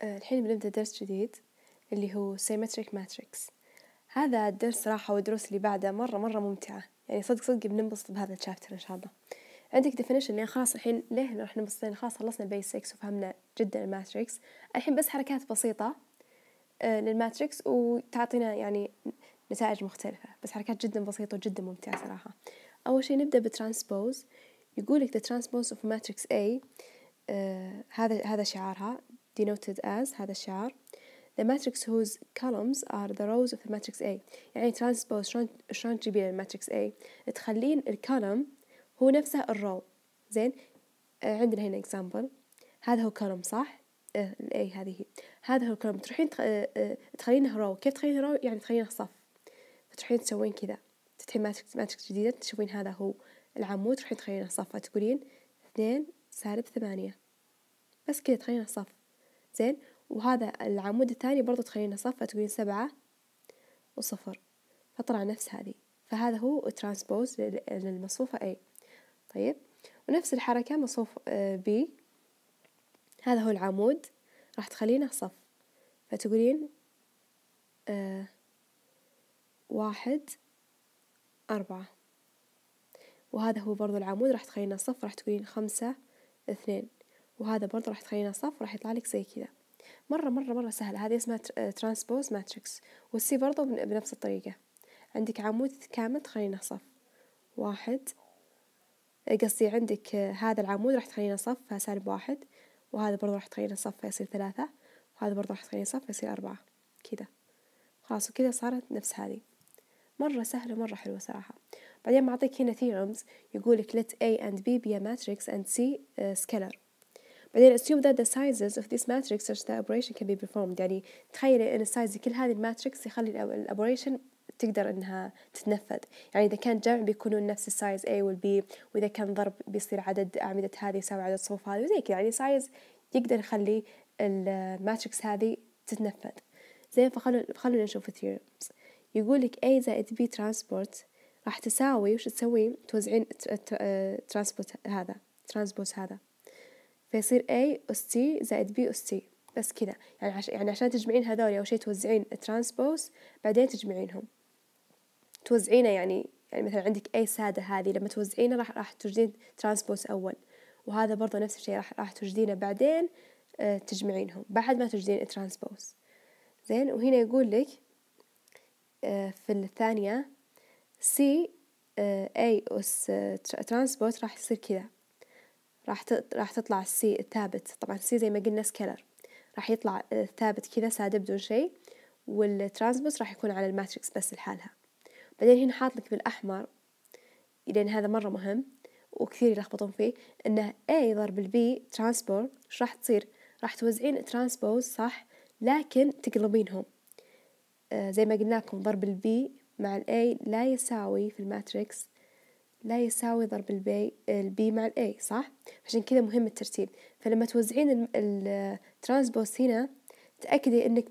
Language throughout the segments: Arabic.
آه، الحين بنبدأ درس جديد اللي هو سيمتريك ماتريكس هذا الدرس صراحة والدروس اللي بعده مرة مرة ممتعة يعني صدق صدق بننبسط بهذا الشابتر إن شاء الله عندك ديفينيشن يعني خلاص الحين ليه راح ننبسط لأن خلاص خلصنا البيسكس وفهمنا جدا الماتريكس الحين بس حركات بسيطة آه، للماتريكس وتعطينا يعني نتائج مختلفة بس حركات جدا بسيطة وجدا ممتعة صراحة أول شيء نبدأ بترانسبوز يقولك the transpose of matrix A آه هذا هذا شعارها denoted as هذا الشعار The matrix whose columns are the rows of the matrix A يعني transpose شلون تجيبين تجيبين الماتريكس A تخلين الكولم هو نفسه الرو زين آه، عندنا هنا example هذا هو كولم صح؟ ال آه، A هذه هذا هو الكولم تروحين آه، تخلينه رو كيف تخلينه رو يعني تخلينه صف فتروحين تسوين كذا تفتحين ماتريكس ماتريكس جديدة تشوفين هذا هو العمود تروحين تخلينه صف فتقولين اثنين سالب ثمانية بس كذا تخلينه صف زين وهذا العمود الثاني برضو تخلينا صف فتقولين سبعة وصفر فطلع نفس هذه فهذا هو ترانسبوز للمصفوفة A طيب ونفس الحركة مصفوف آه، B هذا هو العمود راح تخلينا صف فتقولين آه، واحد أربعة وهذا هو برضو العمود راح تخلينا صف راح تقولين خمسة اثنين وهذا برضه راح تخلينا صف وراح يطلع لك زي كذا مرة مرة مرة سهله هذه اسمها آه، ترانسبوز ماتريكس والسي برضه بنفس الطريقة عندك عمود كامل تخلينا صف واحد قصدي عندك آه، هذا العمود راح تخلينا صف فسالب واحد وهذا برضه راح تخلينا صف فيصير ثلاثة وهذا برضه راح تخلينا صف فيصير أربعة كذا خلاص وكذا صارت نفس هذه مرة سهلة ومرة حلوة صراحة بعدين معطيك هنا theorems يقولك let A and B be a matrix and C uh, scalar بعدين assume that the sizes of this matrix such that operation can be performed يعني تخيلي ان السايز كل هذه الماتريكس يخلي الاوبريشن تقدر انها تتنفذ يعني اذا كان جمع بيكونون نفس السايز A وال B واذا كان ضرب بيصير عدد اعمدة هذه يساوي عدد صفوف هذه وزي كذا يعني سايز يقدر يخلي الماتريكس هذه تتنفذ زين فخلونا خلونا نشوف theorems يقول لك A زائد B ترانسبورت راح تساوي وش تسوي توزعين ترانسبورت آه، هذا ترانسبورت هذا فيصير A أس T زائد B أس T بس كذا يعني عش يعني عشان تجمعين هذول أول شي توزعين الترانسبوز بعدين تجمعينهم توزعينه يعني يعني مثلا عندك A سادة هذه لما توزعينه راح راح توجدين ترانسبوز أول وهذا برضه نفس الشيء راح راح توجدينه بعدين آه تجمعينهم بعد ما توجدين الترانسبوز زين وهنا يقول لك آه، في الثانية C آه، A أس آه، ترانسبوز راح يصير كذا راح راح تطلع السي الثابت طبعا السي زي ما قلنا سكيلر راح يطلع آه، ثابت كذا ساده بدون شيء والترانسبوس راح يكون على الماتريكس بس لحالها بعدين هنا حاط لك بالاحمر لان هذا مره مهم وكثير يلخبطون فيه انه A ضرب البي ترانسبور ايش راح تصير راح توزعين ترانسبوز صح لكن تقلبينهم آه زي ما قلنا لكم ضرب البي مع الاي لا يساوي في الماتريكس لا يساوي ضرب البي البي مع الاي صح عشان كذا مهم الترتيب فلما توزعين الترانسبوز هنا تأكدي انك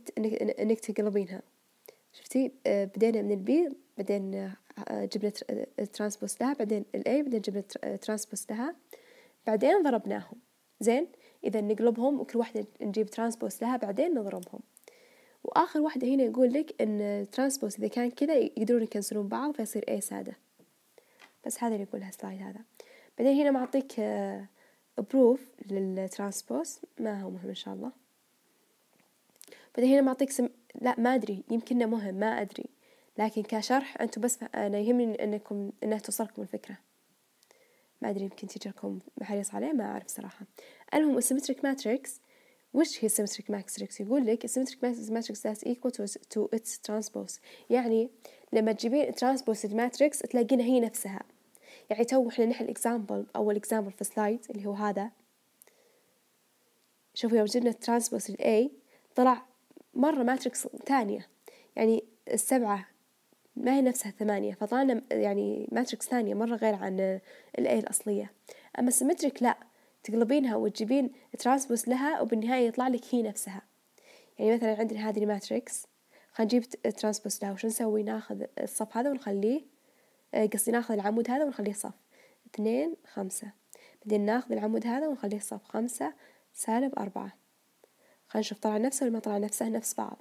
انك تقلبينها شفتي آه، بدينا من البي آه، آه، بعدين جبنا الترانسبوز لها بعدين الاي بعدين جبنا الترانسبوز لها بعدين ضربناهم زين اذا نقلبهم وكل واحده نجيب ترانسبوز لها بعدين نضربهم واخر واحده هنا يقول لك ان الترانسبوز اذا كان كذا يقدرون يكنسلون بعض فيصير اي ساده بس هذا اللي يقولها سلايد هذا بعدين هنا معطيك بروف آه، للترانسبوز ما هو مهم ان شاء الله بعدين هنا معطيك سم... لا ما ادري يمكن مهم ما ادري لكن كشرح انتم بس آه، انا يهمني انكم انها توصلكم الفكره ما ادري يمكن تيجركم بحريص عليه ما اعرف صراحه المهم السيمتريك ماتريكس وش هي السيمتريك ماتريكس يقول لك السيمتريك ماتريكس ذات ايكوال تو اتس ترانسبوز يعني لما تجيبين ترانسبوز الماتريكس تلاقينها هي نفسها يعني تو احنا نحن الاكزامبل اول اكزامبل في سلايد اللي هو هذا شوفوا يوم جبنا الترانسبوز A طلع مرة ماتريكس ثانية يعني السبعة ما هي نفسها الثمانية فطلعنا يعني ماتريكس ثانية مرة غير عن A الأصلية أما السيمتريك لا تقلبينها وتجيبين ترانسبوس لها وبالنهاية يطلع لك هي نفسها يعني مثلا عندنا هذه الماتريكس خنجيب ترانسبوس لها وش نسوي ناخذ الصف هذا ونخليه آه، قصدي ناخذ العمود هذا ونخليه صف اثنين خمسة بعدين ناخذ العمود هذا ونخليه صف خمسة سالب أربعة خلينا نشوف طلع نفسه ولا ما طلع نفسه نفس بعض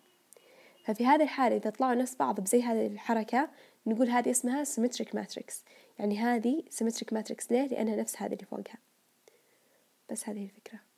ففي هذه الحالة إذا طلعوا نفس بعض بزي هذه الحركة نقول هذه اسمها سيمتريك ماتريكس يعني هذه سيمتريك ماتريكس ليه؟ لأنها نفس هذه اللي فوقها بس هذه الفكرة